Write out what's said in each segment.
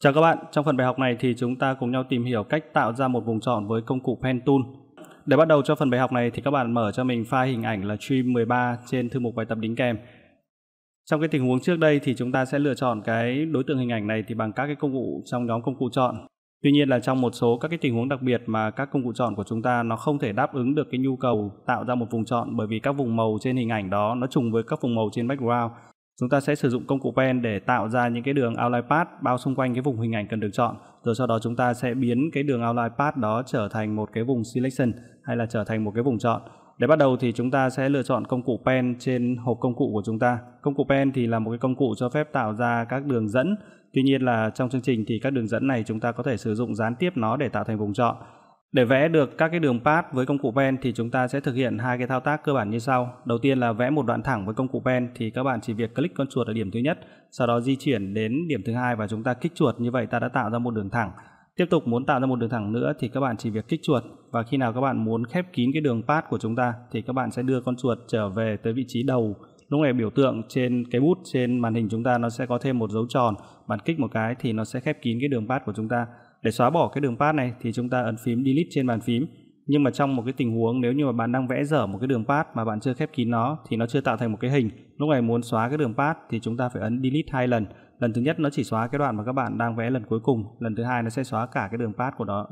Chào các bạn, trong phần bài học này thì chúng ta cùng nhau tìm hiểu cách tạo ra một vùng chọn với công cụ Pen Tool. Để bắt đầu cho phần bài học này thì các bạn mở cho mình file hình ảnh là stream 13 trên thư mục bài tập đính kèm. Trong cái tình huống trước đây thì chúng ta sẽ lựa chọn cái đối tượng hình ảnh này thì bằng các cái công cụ trong nhóm công cụ chọn. Tuy nhiên là trong một số các cái tình huống đặc biệt mà các công cụ chọn của chúng ta nó không thể đáp ứng được cái nhu cầu tạo ra một vùng chọn bởi vì các vùng màu trên hình ảnh đó nó trùng với các vùng màu trên background Chúng ta sẽ sử dụng công cụ pen để tạo ra những cái đường outline path bao xung quanh cái vùng hình ảnh cần được chọn. Rồi sau đó chúng ta sẽ biến cái đường outline path đó trở thành một cái vùng selection hay là trở thành một cái vùng chọn. Để bắt đầu thì chúng ta sẽ lựa chọn công cụ pen trên hộp công cụ của chúng ta. Công cụ pen thì là một cái công cụ cho phép tạo ra các đường dẫn. Tuy nhiên là trong chương trình thì các đường dẫn này chúng ta có thể sử dụng gián tiếp nó để tạo thành vùng chọn. Để vẽ được các cái đường path với công cụ pen thì chúng ta sẽ thực hiện hai cái thao tác cơ bản như sau. Đầu tiên là vẽ một đoạn thẳng với công cụ pen thì các bạn chỉ việc click con chuột ở điểm thứ nhất, sau đó di chuyển đến điểm thứ hai và chúng ta kích chuột như vậy ta đã tạo ra một đường thẳng. Tiếp tục muốn tạo ra một đường thẳng nữa thì các bạn chỉ việc kích chuột và khi nào các bạn muốn khép kín cái đường path của chúng ta thì các bạn sẽ đưa con chuột trở về tới vị trí đầu. Lúc này biểu tượng trên cái bút trên màn hình chúng ta nó sẽ có thêm một dấu tròn, bạn kích một cái thì nó sẽ khép kín cái đường path của chúng ta. Để xóa bỏ cái đường path này thì chúng ta ấn phím delete trên bàn phím. Nhưng mà trong một cái tình huống nếu như mà bạn đang vẽ dở một cái đường path mà bạn chưa khép kín nó thì nó chưa tạo thành một cái hình. Lúc này muốn xóa cái đường path thì chúng ta phải ấn delete hai lần. Lần thứ nhất nó chỉ xóa cái đoạn mà các bạn đang vẽ lần cuối cùng, lần thứ hai nó sẽ xóa cả cái đường path của nó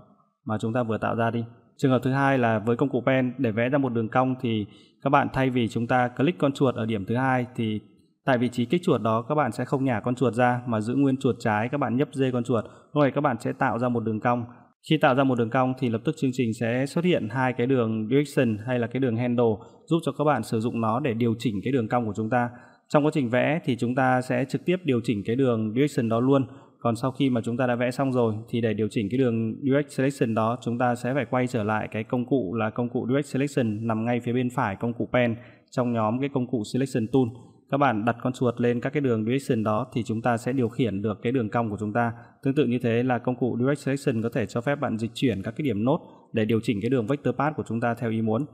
mà chúng ta vừa tạo ra đi. Trường hợp thứ hai là với công cụ pen để vẽ ra một đường cong thì các bạn thay vì chúng ta click con chuột ở điểm thứ hai thì Tại vị trí kích chuột đó các bạn sẽ không nhả con chuột ra mà giữ nguyên chuột trái các bạn nhấp dê con chuột. Rồi các bạn sẽ tạo ra một đường cong. Khi tạo ra một đường cong thì lập tức chương trình sẽ xuất hiện hai cái đường direction hay là cái đường handle giúp cho các bạn sử dụng nó để điều chỉnh cái đường cong của chúng ta. Trong quá trình vẽ thì chúng ta sẽ trực tiếp điều chỉnh cái đường direction đó luôn. Còn sau khi mà chúng ta đã vẽ xong rồi thì để điều chỉnh cái đường Direct Selection đó chúng ta sẽ phải quay trở lại cái công cụ là công cụ Direct Selection nằm ngay phía bên phải công cụ Pen trong nhóm cái công cụ Selection Tool các bạn đặt con chuột lên các cái đường direction đó thì chúng ta sẽ điều khiển được cái đường cong của chúng ta tương tự như thế là công cụ direct selection có thể cho phép bạn dịch chuyển các cái điểm nốt để điều chỉnh cái đường vector path của chúng ta theo ý muốn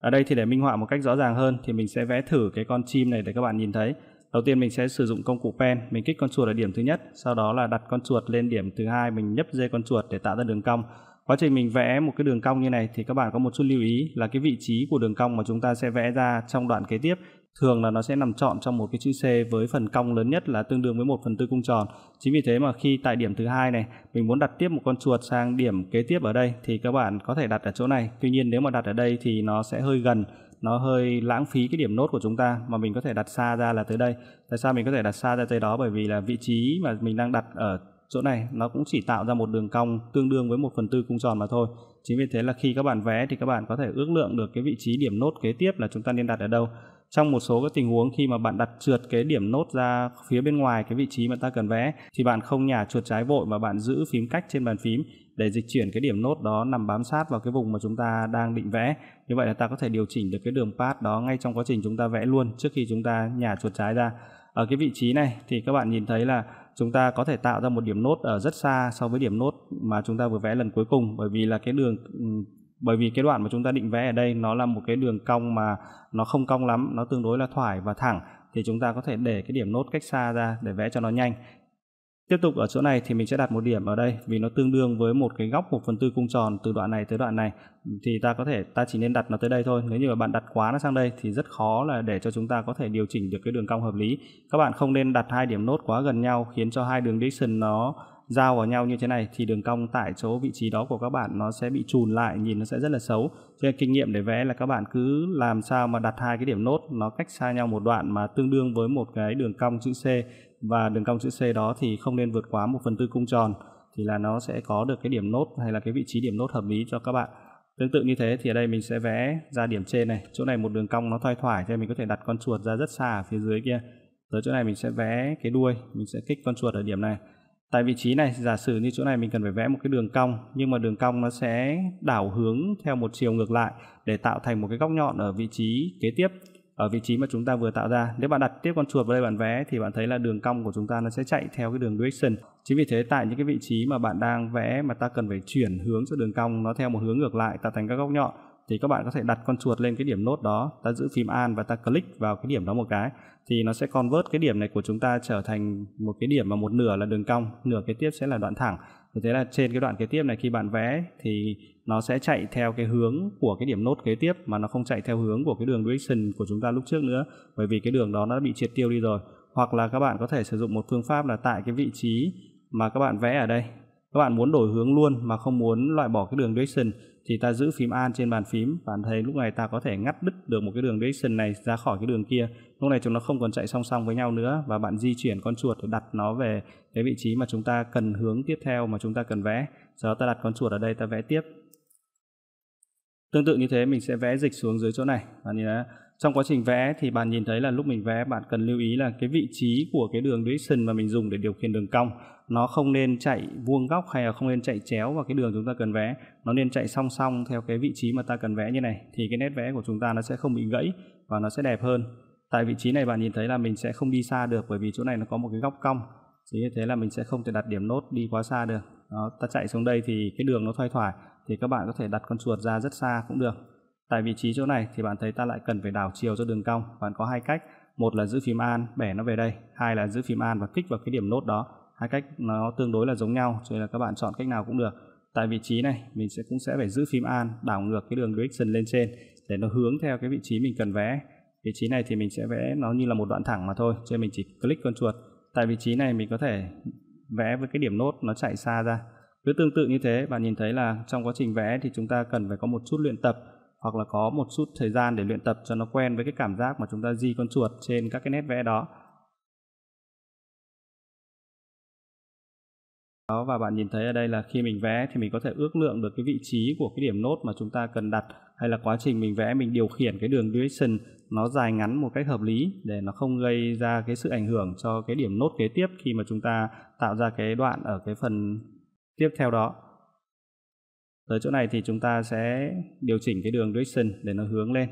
ở đây thì để minh họa một cách rõ ràng hơn thì mình sẽ vẽ thử cái con chim này để các bạn nhìn thấy đầu tiên mình sẽ sử dụng công cụ pen mình kích con chuột ở điểm thứ nhất sau đó là đặt con chuột lên điểm thứ hai mình nhấp dây con chuột để tạo ra đường cong quá trình mình vẽ một cái đường cong như này thì các bạn có một chút lưu ý là cái vị trí của đường cong mà chúng ta sẽ vẽ ra trong đoạn kế tiếp thường là nó sẽ nằm trọn trong một cái chữ C với phần cong lớn nhất là tương đương với 1 phần tư cung tròn. Chính vì thế mà khi tại điểm thứ hai này mình muốn đặt tiếp một con chuột sang điểm kế tiếp ở đây thì các bạn có thể đặt ở chỗ này. Tuy nhiên nếu mà đặt ở đây thì nó sẽ hơi gần nó hơi lãng phí cái điểm nốt của chúng ta mà mình có thể đặt xa ra là tới đây. Tại sao mình có thể đặt xa ra tới đó bởi vì là vị trí mà mình đang đặt ở chỗ này nó cũng chỉ tạo ra một đường cong tương đương với 1 phần tư cung tròn mà thôi. Chính vì thế là khi các bạn vẽ thì các bạn có thể ước lượng được cái vị trí điểm nốt kế tiếp là chúng ta nên đặt ở đâu trong một số cái tình huống khi mà bạn đặt trượt cái điểm nốt ra phía bên ngoài cái vị trí mà ta cần vẽ thì bạn không nhả chuột trái vội mà bạn giữ phím cách trên bàn phím để dịch chuyển cái điểm nốt đó nằm bám sát vào cái vùng mà chúng ta đang định vẽ như vậy là ta có thể điều chỉnh được cái đường path đó ngay trong quá trình chúng ta vẽ luôn trước khi chúng ta nhả chuột trái ra ở cái vị trí này thì các bạn nhìn thấy là chúng ta có thể tạo ra một điểm nốt ở rất xa so với điểm nốt mà chúng ta vừa vẽ lần cuối cùng bởi vì là cái đường bởi vì cái đoạn mà chúng ta định vẽ ở đây nó là một cái đường cong mà nó không cong lắm nó tương đối là thoải và thẳng thì chúng ta có thể để cái điểm nốt cách xa ra để vẽ cho nó nhanh tiếp tục ở chỗ này thì mình sẽ đặt một điểm ở đây vì nó tương đương với một cái góc 1 phần tư cung tròn từ đoạn này tới đoạn này thì ta có thể ta chỉ nên đặt nó tới đây thôi nếu như mà bạn đặt quá nó sang đây thì rất khó là để cho chúng ta có thể điều chỉnh được cái đường cong hợp lý các bạn không nên đặt hai điểm nốt quá gần nhau khiến cho hai đường direction nó giao vào nhau như thế này thì đường cong tại chỗ vị trí đó của các bạn nó sẽ bị trùn lại nhìn nó sẽ rất là xấu cho nên kinh nghiệm để vẽ là các bạn cứ làm sao mà đặt hai cái điểm nốt nó cách xa nhau một đoạn mà tương đương với một cái đường cong chữ C và đường cong chữ C đó thì không nên vượt quá một phần tư cung tròn thì là nó sẽ có được cái điểm nốt hay là cái vị trí điểm nốt hợp lý cho các bạn Tương tự như thế thì ở đây mình sẽ vẽ ra điểm trên này. Chỗ này một đường cong nó thoai thoải cho mình có thể đặt con chuột ra rất xa ở phía dưới kia. Tới chỗ này mình sẽ vẽ cái đuôi, mình sẽ kích con chuột ở điểm này tại vị trí này giả sử như chỗ này mình cần phải vẽ một cái đường cong nhưng mà đường cong nó sẽ đảo hướng theo một chiều ngược lại để tạo thành một cái góc nhọn ở vị trí kế tiếp ở vị trí mà chúng ta vừa tạo ra nếu bạn đặt tiếp con chuột vào đây bạn vẽ thì bạn thấy là đường cong của chúng ta nó sẽ chạy theo cái đường direction chính vì thế tại những cái vị trí mà bạn đang vẽ mà ta cần phải chuyển hướng cho đường cong nó theo một hướng ngược lại tạo thành các góc nhọn thì các bạn có thể đặt con chuột lên cái điểm nốt đó ta giữ phím an và ta click vào cái điểm đó một cái thì nó sẽ convert cái điểm này của chúng ta trở thành một cái điểm mà một nửa là đường cong nửa cái tiếp sẽ là đoạn thẳng vì thế là trên cái đoạn kế tiếp này khi bạn vẽ thì nó sẽ chạy theo cái hướng của cái điểm nốt kế tiếp mà nó không chạy theo hướng của cái đường direction của chúng ta lúc trước nữa bởi vì cái đường đó nó bị triệt tiêu đi rồi hoặc là các bạn có thể sử dụng một phương pháp là tại cái vị trí mà các bạn vẽ ở đây các bạn muốn đổi hướng luôn mà không muốn loại bỏ cái đường direction thì ta giữ phím an trên bàn phím bạn thấy lúc này ta có thể ngắt đứt được một cái đường direction này ra khỏi cái đường kia lúc này chúng nó không còn chạy song song với nhau nữa và bạn di chuyển con chuột để đặt nó về cái vị trí mà chúng ta cần hướng tiếp theo mà chúng ta cần vẽ sau đó ta đặt con chuột ở đây ta vẽ tiếp tương tự như thế mình sẽ vẽ dịch xuống dưới chỗ này bạn nhìn thấy trong quá trình vẽ thì bạn nhìn thấy là lúc mình vẽ bạn cần lưu ý là cái vị trí của cái đường direction mà mình dùng để điều khiển đường cong nó không nên chạy vuông góc hay là không nên chạy chéo vào cái đường chúng ta cần vẽ nó nên chạy song song theo cái vị trí mà ta cần vẽ như này thì cái nét vẽ của chúng ta nó sẽ không bị gãy và nó sẽ đẹp hơn tại vị trí này bạn nhìn thấy là mình sẽ không đi xa được bởi vì chỗ này nó có một cái góc cong chính như thế là mình sẽ không thể đặt điểm nốt đi quá xa được Đó, ta chạy xuống đây thì cái đường nó thoai thoải thì các bạn có thể đặt con chuột ra rất xa cũng được tại vị trí chỗ này thì bạn thấy ta lại cần phải đảo chiều cho đường cong bạn có hai cách một là giữ phím an bẻ nó về đây hai là giữ phím an và kích vào cái điểm nốt đó hai cách nó tương đối là giống nhau cho nên là các bạn chọn cách nào cũng được tại vị trí này mình sẽ cũng sẽ phải giữ phím an đảo ngược cái đường direction lên trên để nó hướng theo cái vị trí mình cần vẽ vị trí này thì mình sẽ vẽ nó như là một đoạn thẳng mà thôi cho nên mình chỉ click con chuột tại vị trí này mình có thể vẽ với cái điểm nốt nó chạy xa ra cứ tương tự như thế bạn nhìn thấy là trong quá trình vẽ thì chúng ta cần phải có một chút luyện tập hoặc là có một chút thời gian để luyện tập cho nó quen với cái cảm giác mà chúng ta di con chuột trên các cái nét vẽ đó. đó và bạn nhìn thấy ở đây là khi mình vẽ thì mình có thể ước lượng được cái vị trí của cái điểm nốt mà chúng ta cần đặt hay là quá trình mình vẽ mình điều khiển cái đường duration nó dài ngắn một cách hợp lý để nó không gây ra cái sự ảnh hưởng cho cái điểm nốt kế tiếp khi mà chúng ta tạo ra cái đoạn ở cái phần tiếp theo đó Tới chỗ này thì chúng ta sẽ điều chỉnh cái đường direction để nó hướng lên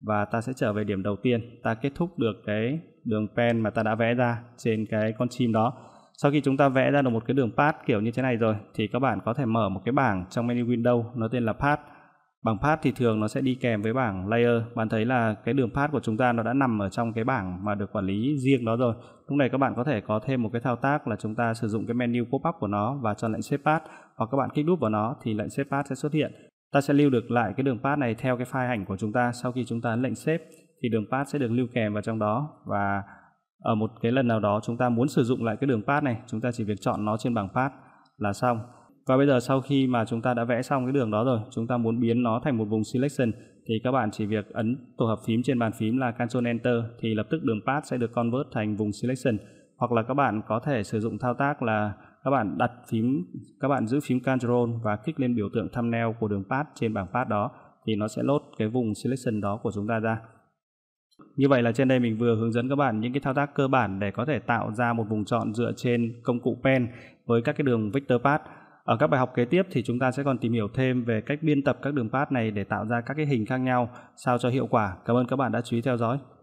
và ta sẽ trở về điểm đầu tiên. Ta kết thúc được cái đường pen mà ta đã vẽ ra trên cái con chim đó. Sau khi chúng ta vẽ ra được một cái đường path kiểu như thế này rồi thì các bạn có thể mở một cái bảng trong menu window nó tên là path bảng path thì thường nó sẽ đi kèm với bảng layer bạn thấy là cái đường path của chúng ta nó đã nằm ở trong cái bảng mà được quản lý riêng đó rồi lúc này các bạn có thể có thêm một cái thao tác là chúng ta sử dụng cái menu pop up của nó và chọn lệnh xếp path hoặc các bạn kích đúp vào nó thì lệnh xếp path sẽ xuất hiện ta sẽ lưu được lại cái đường path này theo cái file ảnh của chúng ta sau khi chúng ta ấn lệnh xếp thì đường path sẽ được lưu kèm vào trong đó và ở một cái lần nào đó chúng ta muốn sử dụng lại cái đường path này chúng ta chỉ việc chọn nó trên bảng path là xong và bây giờ sau khi mà chúng ta đã vẽ xong cái đường đó rồi chúng ta muốn biến nó thành một vùng selection thì các bạn chỉ việc ấn tổ hợp phím trên bàn phím là Ctrl Enter thì lập tức đường path sẽ được convert thành vùng selection hoặc là các bạn có thể sử dụng thao tác là các bạn đặt phím các bạn giữ phím Ctrl và kích lên biểu tượng thumbnail của đường path trên bảng path đó thì nó sẽ load cái vùng selection đó của chúng ta ra. Như vậy là trên đây mình vừa hướng dẫn các bạn những cái thao tác cơ bản để có thể tạo ra một vùng chọn dựa trên công cụ pen với các cái đường vector path ở các bài học kế tiếp thì chúng ta sẽ còn tìm hiểu thêm về cách biên tập các đường path này để tạo ra các cái hình khác nhau sao cho hiệu quả. Cảm ơn các bạn đã chú ý theo dõi.